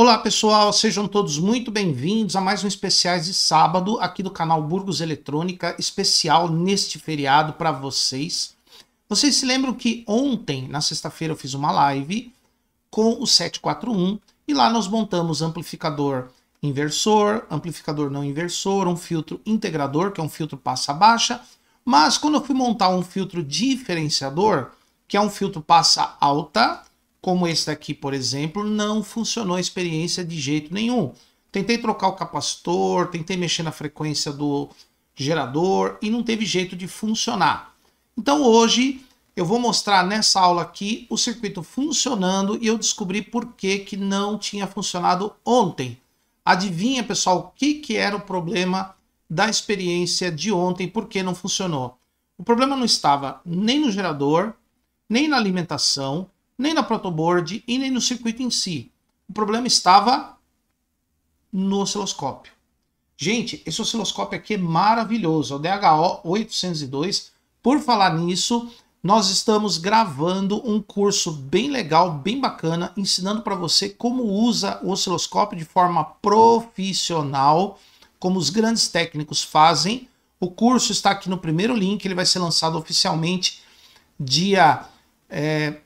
Olá pessoal, sejam todos muito bem-vindos a mais um especiais de sábado aqui do canal Burgos Eletrônica, especial neste feriado para vocês. Vocês se lembram que ontem, na sexta-feira, eu fiz uma live com o 741 e lá nós montamos amplificador inversor, amplificador não inversor, um filtro integrador, que é um filtro passa baixa, mas quando eu fui montar um filtro diferenciador, que é um filtro passa alta, como esse daqui, por exemplo, não funcionou a experiência de jeito nenhum. Tentei trocar o capacitor, tentei mexer na frequência do gerador e não teve jeito de funcionar. Então hoje eu vou mostrar nessa aula aqui o circuito funcionando e eu descobri por que, que não tinha funcionado ontem. Adivinha, pessoal, o que, que era o problema da experiência de ontem, por que não funcionou? O problema não estava nem no gerador, nem na alimentação, nem na protoboard e nem no circuito em si. O problema estava no osciloscópio. Gente, esse osciloscópio aqui é maravilhoso, é o DHO 802. Por falar nisso, nós estamos gravando um curso bem legal, bem bacana, ensinando para você como usa o osciloscópio de forma profissional, como os grandes técnicos fazem. O curso está aqui no primeiro link, ele vai ser lançado oficialmente dia é,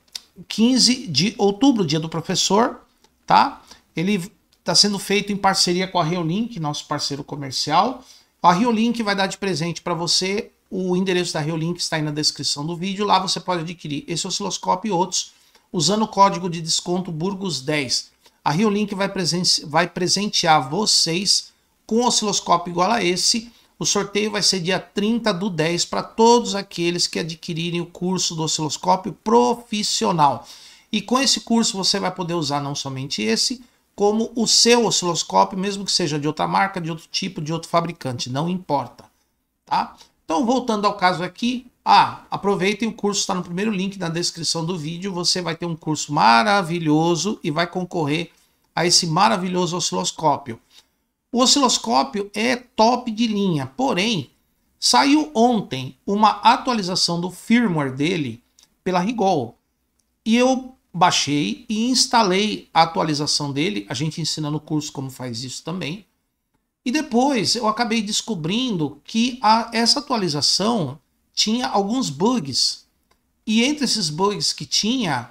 15 de outubro, dia do professor, tá? Ele está sendo feito em parceria com a Reolink, nosso parceiro comercial. A Reolink vai dar de presente para você. O endereço da Reolink está aí na descrição do vídeo. Lá você pode adquirir esse osciloscópio e outros usando o código de desconto Burgos10. A Reolink vai, presen vai presentear vocês com um osciloscópio igual a esse o sorteio vai ser dia 30 do 10 para todos aqueles que adquirirem o curso do osciloscópio profissional. E com esse curso você vai poder usar não somente esse, como o seu osciloscópio, mesmo que seja de outra marca, de outro tipo, de outro fabricante, não importa, tá? Então, voltando ao caso aqui, ah, aproveitem o curso, está no primeiro link na descrição do vídeo, você vai ter um curso maravilhoso e vai concorrer a esse maravilhoso osciloscópio. O osciloscópio é top de linha, porém, saiu ontem uma atualização do firmware dele pela Rigol. E eu baixei e instalei a atualização dele, a gente ensina no curso como faz isso também. E depois eu acabei descobrindo que a, essa atualização tinha alguns bugs. E entre esses bugs que tinha,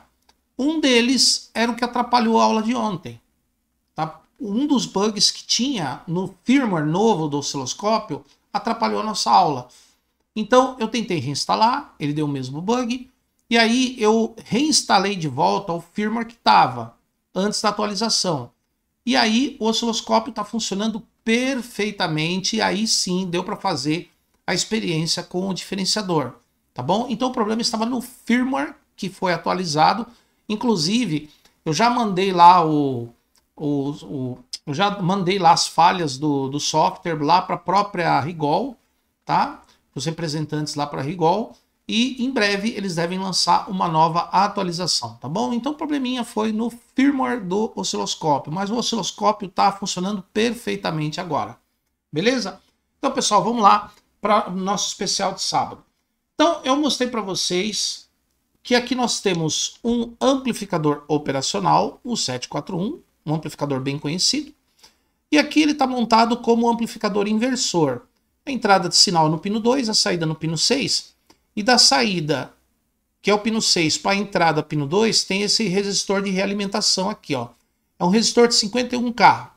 um deles era o que atrapalhou a aula de ontem um dos bugs que tinha no firmware novo do osciloscópio atrapalhou a nossa aula. Então eu tentei reinstalar, ele deu o mesmo bug, e aí eu reinstalei de volta o firmware que estava antes da atualização. E aí o osciloscópio está funcionando perfeitamente, e aí sim deu para fazer a experiência com o diferenciador, tá bom? Então o problema estava no firmware que foi atualizado, inclusive eu já mandei lá o o, o, eu já mandei lá as falhas do, do software lá para a própria Rigol, tá? Os representantes lá para a Rigol. E em breve eles devem lançar uma nova atualização, tá bom? Então o probleminha foi no firmware do osciloscópio, mas o osciloscópio está funcionando perfeitamente agora, beleza? Então pessoal, vamos lá para o nosso especial de sábado. Então eu mostrei para vocês que aqui nós temos um amplificador operacional, o 741, um amplificador bem conhecido. E aqui ele está montado como amplificador inversor. A entrada de sinal no pino 2, a saída no pino 6. E da saída, que é o pino 6, para a entrada pino 2, tem esse resistor de realimentação aqui. Ó. É um resistor de 51K.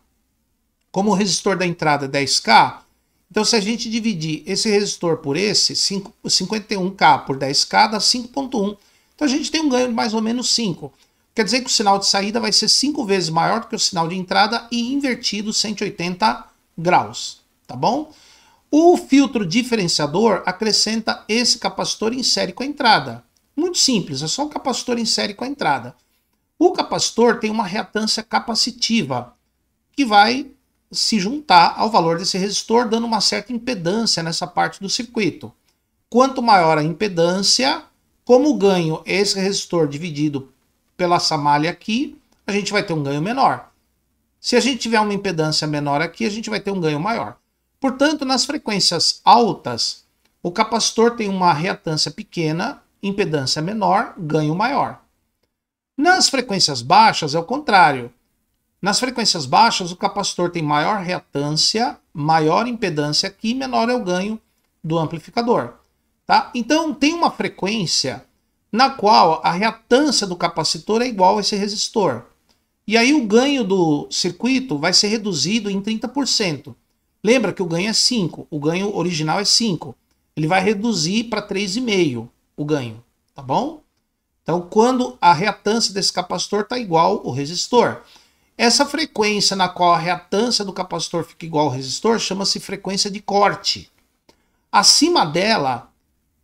Como o resistor da entrada é 10K, então se a gente dividir esse resistor por esse, 5, 51K por 10K dá 5.1. Então a gente tem um ganho de mais ou menos 5. Quer dizer que o sinal de saída vai ser cinco vezes maior do que o sinal de entrada e invertido 180 graus, tá bom? O filtro diferenciador acrescenta esse capacitor em série com a entrada. Muito simples, é só um capacitor em série com a entrada. O capacitor tem uma reatância capacitiva que vai se juntar ao valor desse resistor, dando uma certa impedância nessa parte do circuito. Quanto maior a impedância, como ganho é esse resistor dividido pela essa malha aqui, a gente vai ter um ganho menor. Se a gente tiver uma impedância menor aqui, a gente vai ter um ganho maior. Portanto, nas frequências altas, o capacitor tem uma reatância pequena, impedância menor, ganho maior. Nas frequências baixas é o contrário. Nas frequências baixas, o capacitor tem maior reatância, maior impedância aqui, menor é o ganho do amplificador. Tá? Então, tem uma frequência na qual a reatância do capacitor é igual a esse resistor. E aí o ganho do circuito vai ser reduzido em 30%. Lembra que o ganho é 5, o ganho original é 5. Ele vai reduzir para 3,5 o ganho, tá bom? Então, quando a reatância desse capacitor está igual ao resistor. Essa frequência na qual a reatância do capacitor fica igual ao resistor chama-se frequência de corte. Acima dela,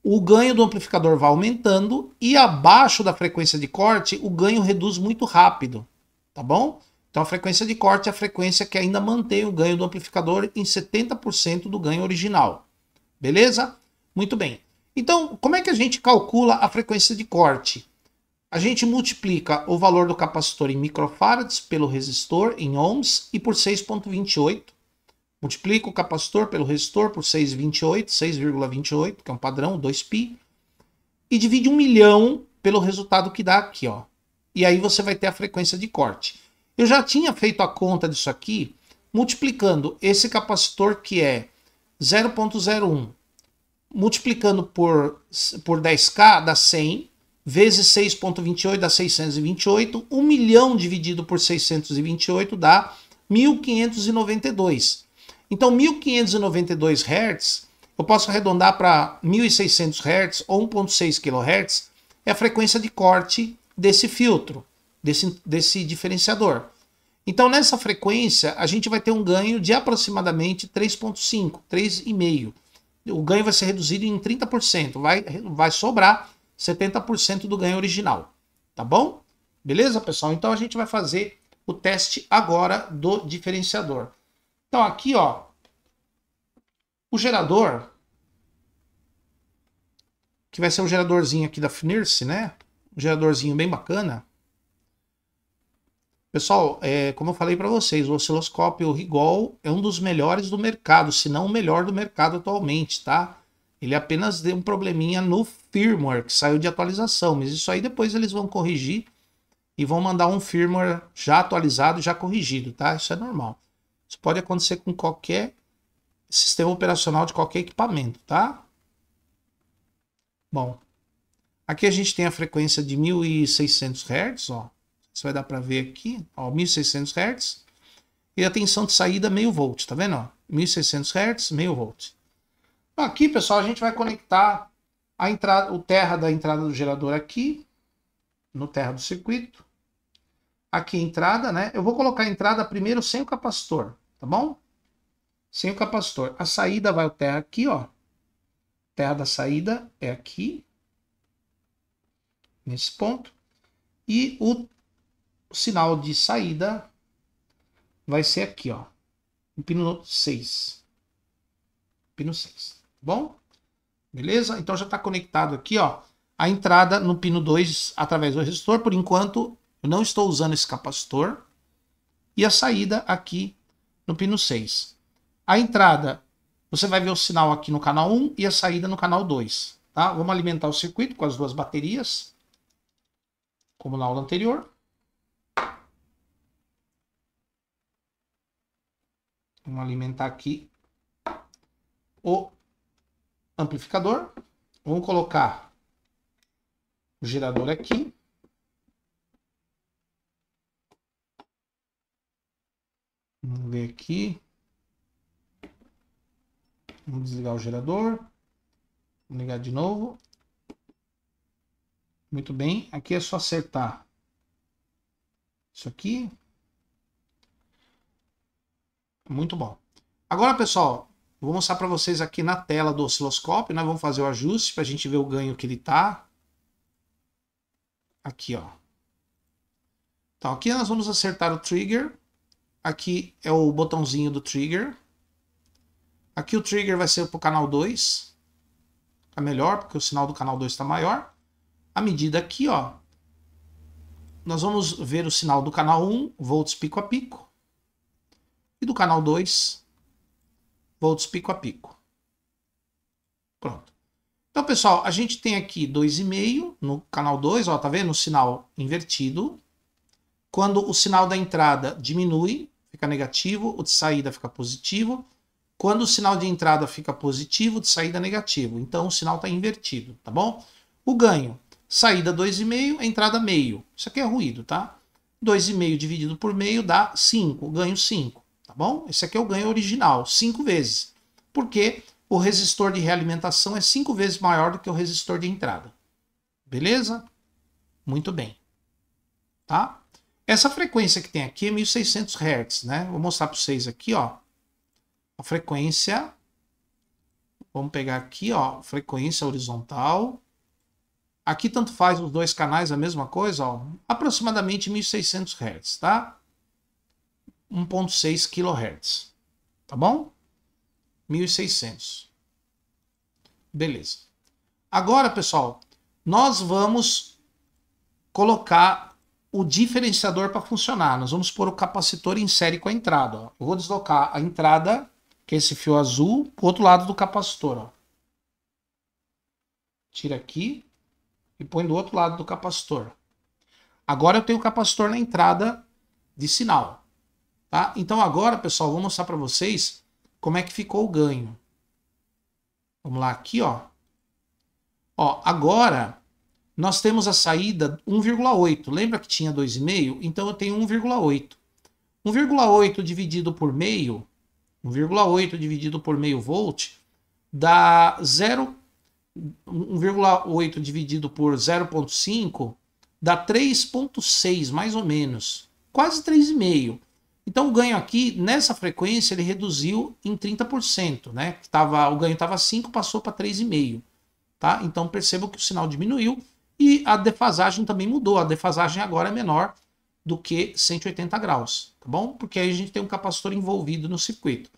o ganho do amplificador vai aumentando e abaixo da frequência de corte o ganho reduz muito rápido, tá bom? Então a frequência de corte é a frequência que ainda mantém o ganho do amplificador em 70% do ganho original. Beleza? Muito bem. Então, como é que a gente calcula a frequência de corte? A gente multiplica o valor do capacitor em microfarads pelo resistor em ohms e por 6.28 Multiplica o capacitor pelo resistor por 6,28, 6,28, que é um padrão, 2π. E divide 1 milhão pelo resultado que dá aqui, ó. E aí você vai ter a frequência de corte. Eu já tinha feito a conta disso aqui, multiplicando esse capacitor que é 0.01, multiplicando por, por 10K dá 100, vezes 6.28 dá 628, 1 milhão dividido por 628 dá 1592. Então 1592 Hz, eu posso arredondar para 1600 Hz ou 1.6 kHz, é a frequência de corte desse filtro, desse, desse diferenciador. Então nessa frequência a gente vai ter um ganho de aproximadamente 3.5, 3,5. O ganho vai ser reduzido em 30%, vai, vai sobrar 70% do ganho original, tá bom? Beleza, pessoal? Então a gente vai fazer o teste agora do diferenciador. Então aqui, ó, o gerador, que vai ser um geradorzinho aqui da Fnirce, né? Um geradorzinho bem bacana. Pessoal, é, como eu falei para vocês, o osciloscópio Rigol é um dos melhores do mercado, se não o melhor do mercado atualmente, tá? Ele é apenas deu um probleminha no firmware, que saiu de atualização, mas isso aí depois eles vão corrigir e vão mandar um firmware já atualizado, já corrigido, tá? Isso é normal. Isso pode acontecer com qualquer sistema operacional de qualquer equipamento, tá? Bom, aqui a gente tem a frequência de 1600 Hz, ó. Você vai dar para ver aqui, ó, 1600 Hz. E a tensão de saída meio volt, tá vendo, ó? 1600 Hz, meio volt. Então, aqui, pessoal, a gente vai conectar a entrada, o terra da entrada do gerador aqui, no terra do circuito. Aqui a entrada, né? Eu vou colocar a entrada primeiro sem o capacitor. Tá bom? Sem o capacitor. É a saída vai o terra aqui, ó. Terra da saída é aqui. Nesse ponto. E o, o sinal de saída vai ser aqui, ó. No pino 6. Pino 6. Tá bom? Beleza? Então já está conectado aqui, ó. A entrada no pino 2 através do resistor. Por enquanto, eu não estou usando esse capacitor. E a saída aqui no pino 6. A entrada, você vai ver o sinal aqui no canal 1 e a saída no canal 2. Tá? Vamos alimentar o circuito com as duas baterias, como na aula anterior. Vamos alimentar aqui o amplificador. Vamos colocar o gerador aqui. Vamos ver aqui. Vamos desligar o gerador. ligar de novo. Muito bem. Aqui é só acertar. Isso aqui. Muito bom. Agora, pessoal, vou mostrar para vocês aqui na tela do osciloscópio. Nós né? vamos fazer o ajuste para a gente ver o ganho que ele tá. Aqui, ó. Então, aqui nós vamos acertar o trigger. Aqui é o botãozinho do trigger. Aqui o trigger vai ser para o canal 2. Tá melhor, porque o sinal do canal 2 está maior. A medida aqui, ó. Nós vamos ver o sinal do canal 1, volts pico a pico. E do canal 2, volts pico a pico. Pronto. Então, pessoal, a gente tem aqui 2,5 no canal 2, ó, tá vendo? O sinal invertido. Quando o sinal da entrada diminui, fica negativo, o de saída fica positivo. Quando o sinal de entrada fica positivo, o de saída é negativo. Então o sinal está invertido, tá bom? O ganho, saída 2,5, entrada meio. Isso aqui é ruído, tá? 2,5 dividido por meio dá 5, ganho 5, tá bom? Esse aqui é o ganho original, 5 vezes. Porque o resistor de realimentação é 5 vezes maior do que o resistor de entrada. Beleza? Muito bem. Tá? Essa frequência que tem aqui é 1600 Hz, né? Vou mostrar para vocês aqui, ó. A frequência. Vamos pegar aqui, ó. Frequência horizontal. Aqui tanto faz os dois canais a mesma coisa, ó. Aproximadamente 1600 Hz, tá? 1.6 kHz. Tá bom? 1600. Beleza. Agora, pessoal, nós vamos colocar o diferenciador para funcionar. Nós vamos pôr o capacitor em série com a entrada. Ó. Eu vou deslocar a entrada, que é esse fio azul, para o outro lado do capacitor. Ó. Tira aqui e põe do outro lado do capacitor. Agora eu tenho o capacitor na entrada de sinal. Tá? Então agora, pessoal, vou mostrar para vocês como é que ficou o ganho. Vamos lá, aqui, ó. Ó, agora nós temos a saída 1,8. Lembra que tinha 2,5? Então eu tenho 1,8. 1,8 dividido por meio, 1,8 dividido por meio volt, dá 0. 1,8 dividido por 0,5 dá 3,6, mais ou menos. Quase 3,5. Então o ganho aqui, nessa frequência, ele reduziu em 30%, né? Tava, o ganho estava 5, passou para 3,5. Tá? Então percebo que o sinal diminuiu e a defasagem também mudou. A defasagem agora é menor do que 180 graus, tá bom? Porque aí a gente tem um capacitor envolvido no circuito.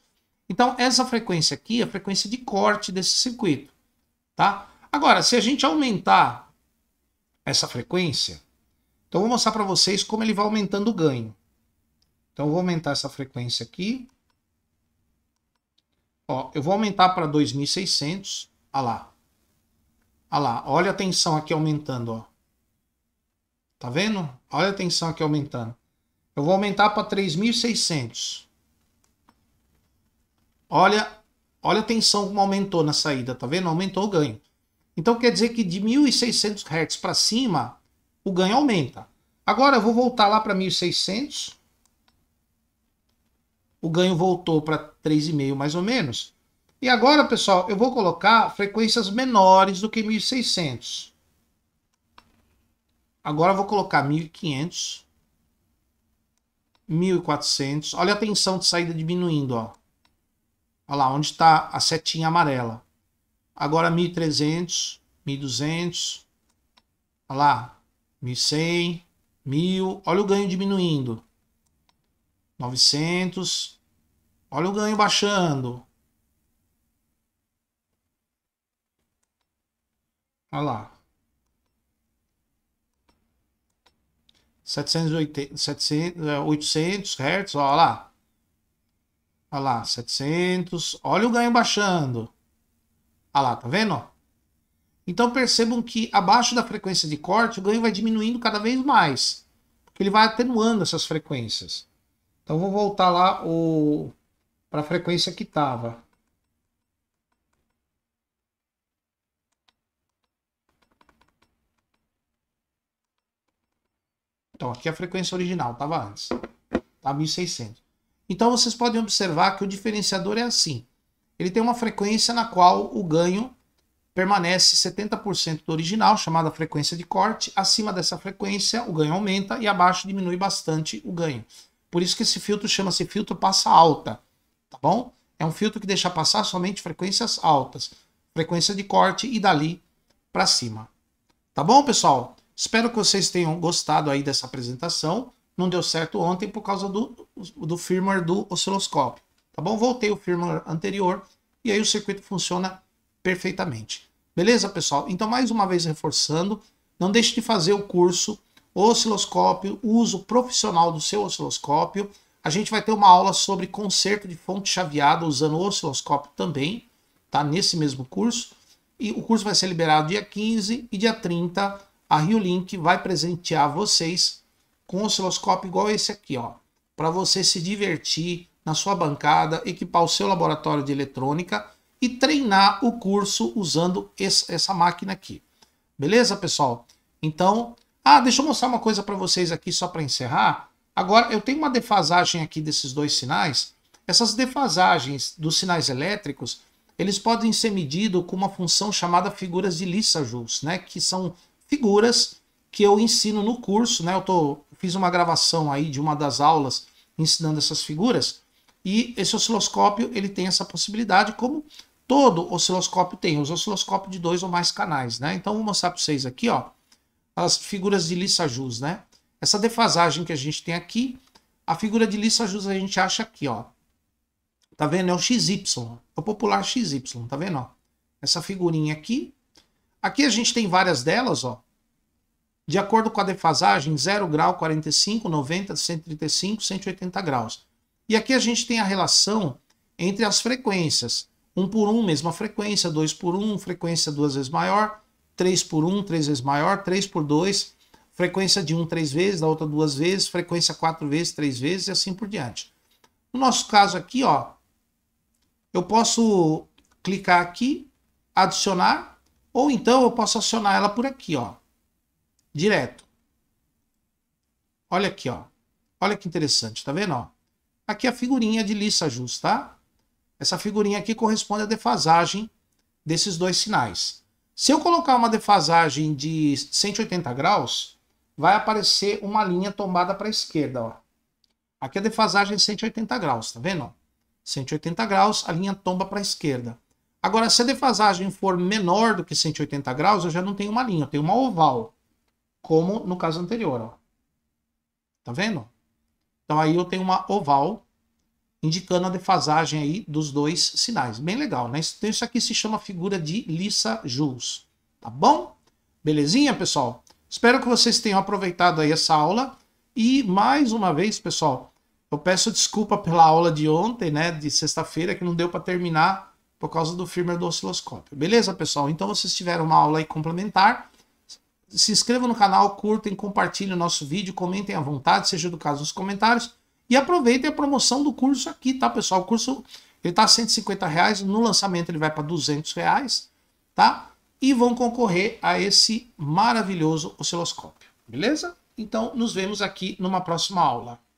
Então, essa frequência aqui é a frequência de corte desse circuito, tá? Agora, se a gente aumentar essa frequência, então vou mostrar para vocês como ele vai aumentando o ganho. Então, vou aumentar essa frequência aqui. Ó, eu vou aumentar para 2600, Olha lá, Olha lá, olha a tensão aqui aumentando, ó. Tá vendo? Olha a tensão aqui aumentando. Eu vou aumentar para 3.600. Olha, olha a tensão como aumentou na saída, tá vendo? Aumentou o ganho. Então quer dizer que de 1.600 Hz para cima, o ganho aumenta. Agora eu vou voltar lá para 1.600. O ganho voltou para 3,5 mais ou menos. E agora, pessoal, eu vou colocar frequências menores do que 1600. Agora eu vou colocar 1500, 1400. Olha a tensão de saída diminuindo, ó. Olha lá, onde está a setinha amarela. Agora 1300, 1200. Olha lá, 1100, 1000. Olha o ganho diminuindo. 900. Olha o ganho baixando. Olha lá. 780, 700, 800 Hz, olha lá. Olha lá, 700. Olha o ganho baixando. Olha lá, tá vendo? Então percebam que abaixo da frequência de corte, o ganho vai diminuindo cada vez mais. Porque ele vai atenuando essas frequências. Então vou voltar lá o... para a frequência que estava. Então, aqui é a frequência original estava antes, Está 1600. Então, vocês podem observar que o diferenciador é assim. Ele tem uma frequência na qual o ganho permanece 70% do original, chamada frequência de corte. Acima dessa frequência, o ganho aumenta e abaixo diminui bastante o ganho. Por isso que esse filtro chama-se filtro passa alta, tá bom? É um filtro que deixa passar somente frequências altas, frequência de corte e dali para cima. Tá bom, pessoal? Espero que vocês tenham gostado aí dessa apresentação. Não deu certo ontem por causa do, do firmware do osciloscópio. Tá bom? Voltei o firmware anterior e aí o circuito funciona perfeitamente. Beleza, pessoal? Então, mais uma vez reforçando, não deixe de fazer o curso osciloscópio, uso profissional do seu osciloscópio. A gente vai ter uma aula sobre conserto de fonte chaveada usando osciloscópio também, tá? Nesse mesmo curso. E o curso vai ser liberado dia 15 e dia 30 a Rio Link vai presentear vocês com um osciloscópio igual esse aqui, ó, para você se divertir na sua bancada, equipar o seu laboratório de eletrônica e treinar o curso usando esse, essa máquina aqui. Beleza, pessoal? Então, ah, deixa eu mostrar uma coisa para vocês aqui só para encerrar. Agora, eu tenho uma defasagem aqui desses dois sinais. Essas defasagens dos sinais elétricos, eles podem ser medidos com uma função chamada figuras de Lissajous, né, que são figuras que eu ensino no curso, né? Eu tô, fiz uma gravação aí de uma das aulas ensinando essas figuras e esse osciloscópio ele tem essa possibilidade, como todo osciloscópio tem, os osciloscópios de dois ou mais canais, né? Então vou mostrar para vocês aqui, ó, as figuras de Lissajous, né? Essa defasagem que a gente tem aqui, a figura de Lissajous a gente acha aqui, ó. Tá vendo? É o XY, é o popular XY, tá vendo? Ó? Essa figurinha aqui, Aqui a gente tem várias delas, ó. De acordo com a defasagem, 0 grau, 45, 90, 135, 180 graus. E aqui a gente tem a relação entre as frequências. 1 por 1, mesma frequência, 2 por 1, frequência duas vezes maior, 3 por 1, 3 vezes maior, 3 por 2, frequência de 1 três vezes, da outra duas vezes, frequência 4 vezes, 3 vezes e assim por diante. No nosso caso aqui, ó, eu posso clicar aqui, adicionar, ou então eu posso acionar ela por aqui, ó. Direto. Olha aqui, ó. Olha que interessante, tá vendo, ó? Aqui é a figurinha de lista justa, tá? Essa figurinha aqui corresponde à defasagem desses dois sinais. Se eu colocar uma defasagem de 180 graus, vai aparecer uma linha tombada para a esquerda, ó. Aqui é a defasagem é 180 graus, tá vendo? 180 graus, a linha tomba para a esquerda. Agora, se a defasagem for menor do que 180 graus, eu já não tenho uma linha, eu tenho uma oval, como no caso anterior. Ó. Tá vendo? Então aí eu tenho uma oval indicando a defasagem aí dos dois sinais. Bem legal, né? Isso, isso aqui se chama figura de Lissa-Jules. Tá bom? Belezinha, pessoal? Espero que vocês tenham aproveitado aí essa aula. E mais uma vez, pessoal, eu peço desculpa pela aula de ontem, né, de sexta-feira, que não deu para terminar por causa do firmware do osciloscópio. Beleza, pessoal? Então vocês tiveram uma aula aí complementar. Se inscrevam no canal, curtem, compartilhem o nosso vídeo, comentem à vontade, seja do caso nos comentários. E aproveitem a promoção do curso aqui, tá, pessoal? O curso ele tá 150 reais, no lançamento ele vai para 200 reais, tá? E vão concorrer a esse maravilhoso osciloscópio, beleza? Então nos vemos aqui numa próxima aula.